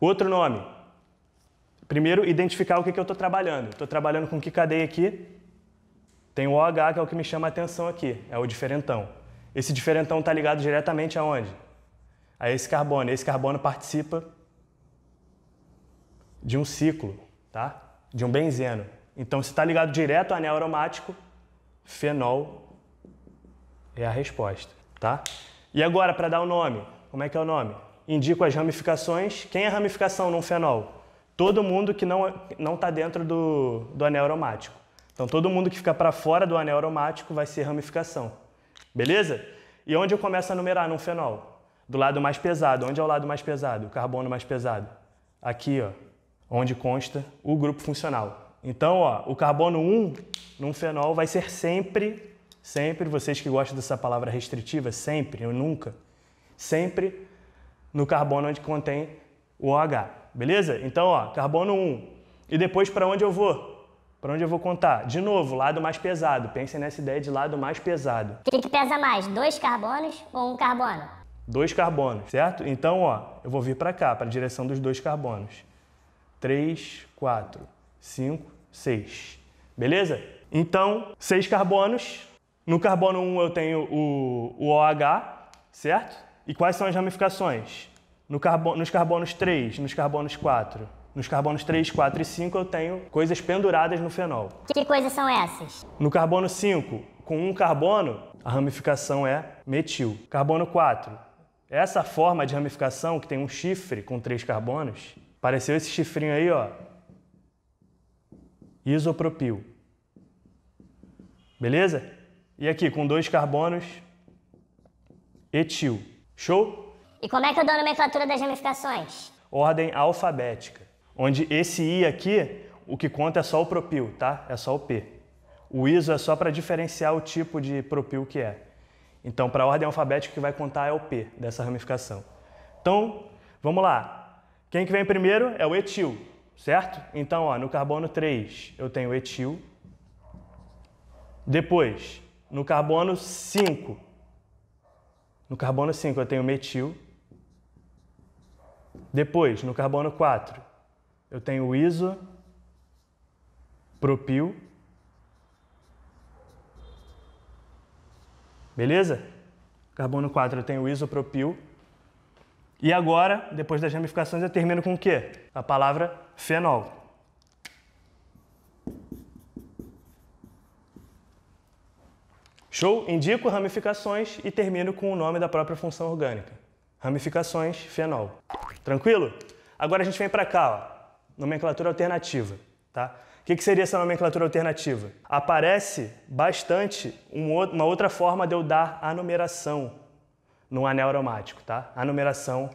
Outro nome. Primeiro, identificar o que, que eu estou trabalhando. Estou trabalhando com que cadeia aqui? Tem o OH, que é o que me chama a atenção aqui, é o diferentão. Esse diferentão está ligado diretamente aonde? A esse carbono. Esse carbono participa de um ciclo, tá? de um benzeno. Então, se está ligado direto ao anel aromático, fenol é a resposta tá? E agora, para dar o nome, como é que é o nome? Indico as ramificações. Quem é ramificação num fenol? Todo mundo que não está dentro do, do anel aromático. Então, todo mundo que fica para fora do anel aromático vai ser ramificação. Beleza? E onde eu começo a numerar num fenol? Do lado mais pesado. Onde é o lado mais pesado? O carbono mais pesado. Aqui, ó, onde consta o grupo funcional. Então, ó, o carbono 1 num fenol vai ser sempre Sempre, vocês que gostam dessa palavra restritiva, sempre, eu nunca, sempre no carbono onde contém o OH, beleza? Então, ó, carbono 1. E depois para onde eu vou? Para onde eu vou contar? De novo, lado mais pesado. Pensem nessa ideia de lado mais pesado. O que, que pesa mais, dois carbonos ou um carbono? Dois carbonos, certo? Então, ó, eu vou vir para cá, para a direção dos dois carbonos. 3, 4, 5, 6. Beleza? Então, seis carbonos no carbono 1 eu tenho o, o OH, certo? E quais são as ramificações? No carbono, nos carbonos 3, nos carbonos 4, nos carbonos 3, 4 e 5 eu tenho coisas penduradas no fenol. Que coisas são essas? No carbono 5, com um carbono, a ramificação é metil. Carbono 4, essa forma de ramificação que tem um chifre com três carbonos, pareceu esse chifrinho aí, ó. Isopropil. Beleza? E aqui, com dois carbonos, etil. Show? E como é que eu dou a nomenclatura das ramificações? Ordem alfabética, onde esse I aqui, o que conta é só o propil, tá? É só o P. O ISO é só para diferenciar o tipo de propil que é. Então, para a ordem alfabética, o que vai contar é o P dessa ramificação. Então, vamos lá. Quem que vem primeiro é o etil, certo? Então, ó, no carbono 3 eu tenho etil. Depois, no carbono 5, no carbono 5 eu tenho metil. Depois, no carbono 4, eu tenho iso, propil. Beleza? Carbono 4 eu tenho isopropil. E agora, depois das ramificações, eu termino com o quê? A palavra fenol. Show? Indico ramificações e termino com o nome da própria função orgânica. Ramificações, fenol. Tranquilo? Agora a gente vem para cá, ó. nomenclatura alternativa. Tá? O que, que seria essa nomenclatura alternativa? Aparece bastante uma outra forma de eu dar a numeração num anel aromático, tá? A numeração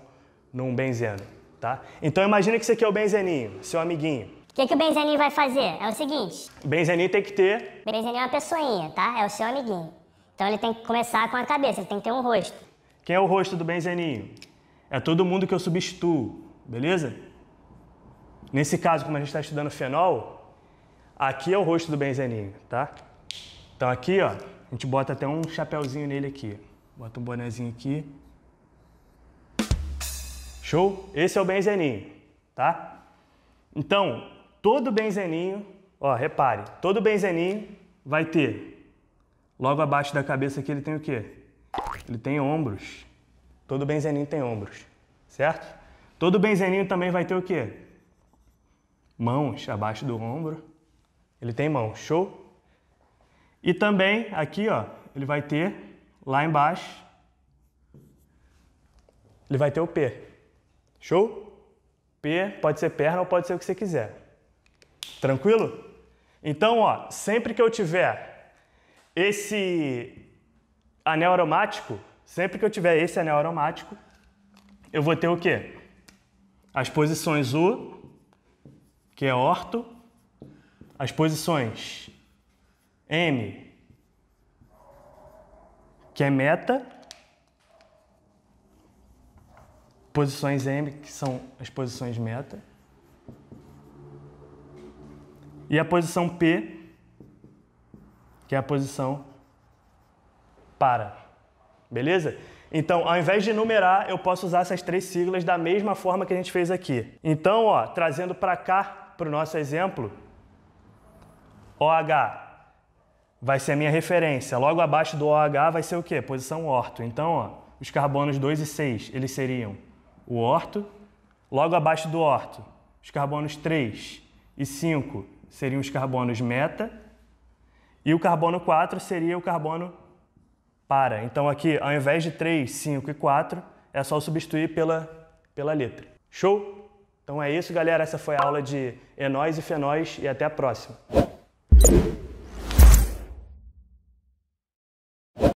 num benzeno, tá? Então imagina que isso aqui é o benzeninho, seu amiguinho. O que, é que o benzeninho vai fazer? É o seguinte... Benzeninho tem que ter... Benzeninho é uma pessoinha, tá? É o seu amiguinho. Então ele tem que começar com a cabeça, ele tem que ter um rosto. Quem é o rosto do Benzeninho? É todo mundo que eu substituo, beleza? Nesse caso, como a gente está estudando fenol, aqui é o rosto do Benzeninho, tá? Então aqui, ó, a gente bota até um chapéuzinho nele aqui. Bota um bonezinho aqui. Show? Esse é o Benzeninho, tá? Então, todo benzeninho, ó, repare, todo benzeninho vai ter, logo abaixo da cabeça aqui ele tem o quê? Ele tem ombros. Todo benzeninho tem ombros, certo? Todo benzeninho também vai ter o quê? Mãos abaixo do ombro. Ele tem mão. show? E também aqui, ó, ele vai ter lá embaixo, ele vai ter o P, show? P pode ser perna ou pode ser o que você quiser. Tranquilo? Então, ó, sempre que eu tiver esse anel aromático, sempre que eu tiver esse anel aromático, eu vou ter o quê? As posições U, que é orto, as posições M, que é meta, posições M, que são as posições meta, e a posição P, que é a posição para. Beleza? Então, ao invés de numerar, eu posso usar essas três siglas da mesma forma que a gente fez aqui. Então, ó, trazendo para cá, para o nosso exemplo, OH vai ser a minha referência. Logo abaixo do OH vai ser o quê? Posição orto. Então, ó, os carbonos 2 e 6, eles seriam o orto. Logo abaixo do orto, os carbonos 3 e 5 seriam os carbonos meta, e o carbono 4 seria o carbono para. Então aqui, ao invés de 3, 5 e 4, é só substituir pela, pela letra. Show? Então é isso, galera. Essa foi a aula de enóis e fenóis e até a próxima.